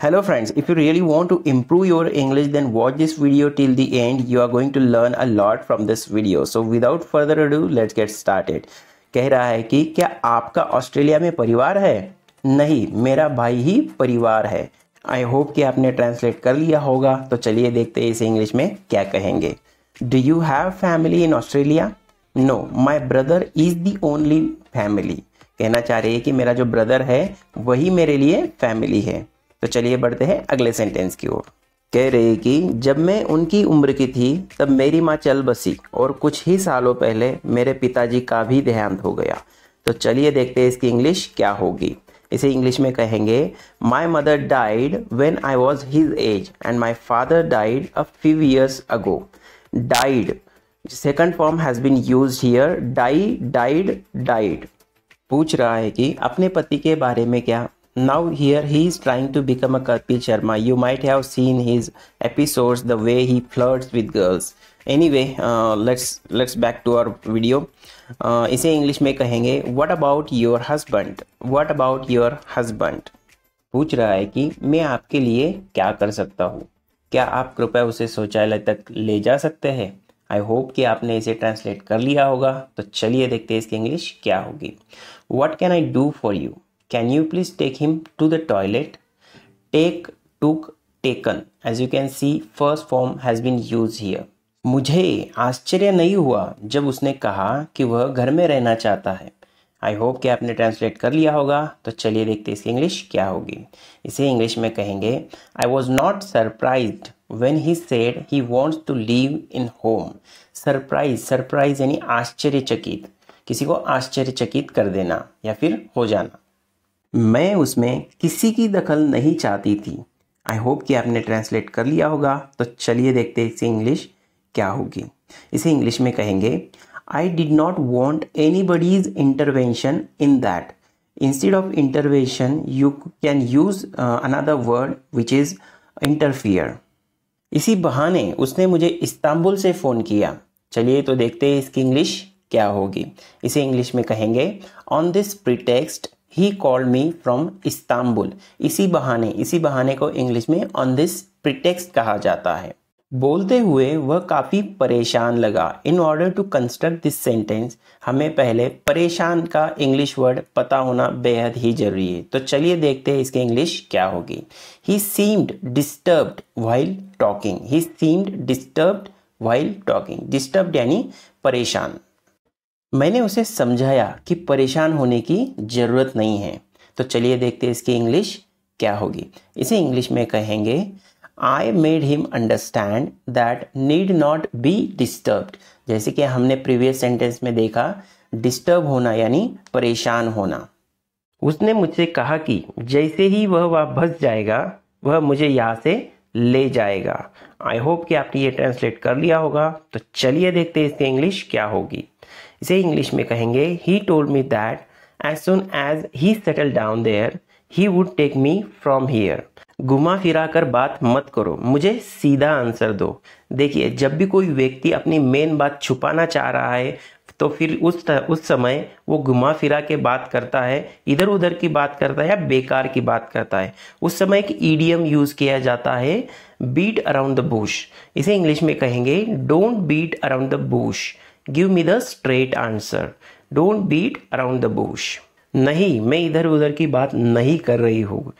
Hello friends, if you really want to improve your English then watch this video till the end. You are going to learn a lot from this video. So without further ado, let's get started. कह रहा है कि क्या आपका Australia में परिवार है नहीं मेरा भाई ही परिवार है आई होप कि आपने ट्रांसलेट कर लिया होगा तो चलिए देखते हैं इसे इंग्लिश में क्या कहेंगे do you have family in Australia no my brother is the only family कहना चाह रही है कि मेरा जो ब्रदर है वही मेरे लिए फैमिली है तो चलिए बढ़ते हैं अगले सेंटेंस की ओर कह रही कि जब मैं उनकी उम्र की थी तब मेरी माँ चल बसी और कुछ ही सालों पहले मेरे पिताजी का भी देहांत हो गया तो चलिए देखते हैं इसकी इंग्लिश क्या होगी इसे इंग्लिश में कहेंगे my mother died when I was his age and my father died a few years ago died second form has been use here die died died पूछ रहा है कि अपने पति के बारे में क्या Now here he is trying to become a Kapil Sharma. You might have seen his episodes, the way he flirts with girls. Anyway, uh, let's let's back to our video. Uh, इसे English में कहेंगे What about your husband? What about your husband? पूछ रहा है कि मैं आपके लिए क्या कर सकता हूँ क्या आप कृपया उसे शौचालय तक ले जा सकते हैं आई होप कि आपने इसे ट्रांसलेट कर लिया होगा तो चलिए देखते हैं इसकी इंग्लिश क्या होगी what can I do for you can you please take him to the toilet take took taken as you can see first form has been use here मुझे आश्चर्य नहीं हुआ जब उसने कहा कि वह घर में रहना चाहता है आई होप कि आपने ट्रांसलेट कर लिया होगा तो चलिए देखते इसकी इंग्लिश क्या होगी इसे इंग्लिश में कहेंगे I was not surprise when he said he wants to leave in home surprise surprise यानी आश्चर्यचकित किसी को आश्चर्यचकित कर देना या फिर हो जाना मैं उसमें किसी की दखल नहीं चाहती थी आई होप कि आपने ट्रांसलेट कर लिया होगा तो चलिए देखते हैं इसकी इंग्लिश क्या होगी इसे इंग्लिश में कहेंगे I did not want anybody's intervention in that instead of intervention you can use another word which is interfere इसी बहाने उसने मुझे इस्तांबुल से फ़ोन किया चलिए तो देखते हैं इसकी इंग्लिश क्या होगी इसे इंग्लिश में कहेंगे on this pretext he call me from Istanbul इसी बहाने इसी बहाने को इंग्लिश में ऑन दिस प्रिटेक्स्ट कहा जाता है बोलते हुए वह काफ़ी परेशान लगा in order to construct this sentence हमें पहले परेशान का इंग्लिश वर्ड पता होना बेहद ही जरूरी है तो चलिए देखते हैं इसकी इंग्लिश क्या होगी he seemed disturbed while talking he seemed disturbed while talking disturbed यानी परेशान मैंने उसे समझाया कि परेशान होने की ज़रूरत नहीं है तो चलिए देखते इसकी इंग्लिश क्या होगी इसे इंग्लिश में कहेंगे I made him understand that need not be disturbed जैसे कि हमने प्रीवियस सेंटेंस में देखा डिस्टर्ब होना यानी परेशान होना उसने मुझसे कहा कि जैसे ही वह वह बस जाएगा वह मुझे यहाँ से ले जाएगा आई होप कि आपने ये ट्रांसलेट कर लिया होगा तो चलिए देखते हैं इसकी इंग्लिश क्या होगी इसे इंग्लिश में कहेंगे he told me that as soon as he settle down there he would take me from here घुमा फिरा कर बात मत करो मुझे सीधा आंसर दो देखिए जब भी कोई व्यक्ति अपनी मेन बात छुपाना चाह रहा है तो फिर उस त, उस समय वो घुमा फिरा के बात करता है इधर उधर की बात करता है या बेकार की बात करता है उस समय एक ईडियम यूज़ किया जाता है बीट अराउंड द बुश इसे इंग्लिश में कहेंगे don't beat around the bush give me the straight answer don't beat around the bush नहीं मैं इधर उधर की बात नहीं कर रही हूँ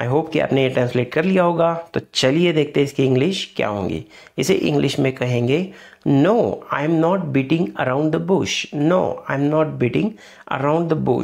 आई होप कि आपने ये ट्रांसलेट कर लिया होगा तो चलिए देखते हैं इसकी इंग्लिश क्या होंगी इसे इंग्लिश में कहेंगे no I am not beating around the bush no I am not beating around the Bush